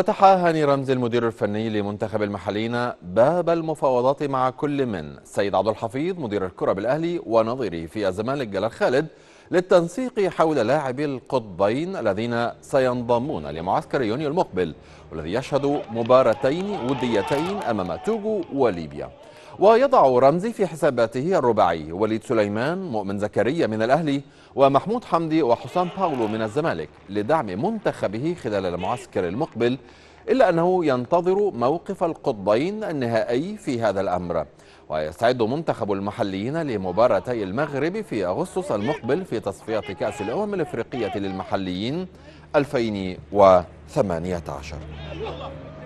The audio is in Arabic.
فتح هاني رمزي المدير الفني لمنتخب المحليين باب المفاوضات مع كل من سيد عبد الحفيظ مدير الكرة بالأهلي ونظيره في الزمالك جلال خالد للتنسيق حول لاعبي القطبين الذين سينضمون لمعسكر يونيو المقبل والذي يشهد مباراتين وديتين أمام توجو وليبيا ويضع رمزي في حساباته الرباعي وليد سليمان مؤمن زكريا من الأهلي ومحمود حمدي وحسام باولو من الزمالك لدعم منتخبه خلال المعسكر المقبل إلا أنه ينتظر موقف القطبين النهائي في هذا الأمر ويستعد منتخب المحليين لمباراتي المغرب في أغسطس المقبل في تصفيات كأس الأمم الإفريقية للمحليين 2018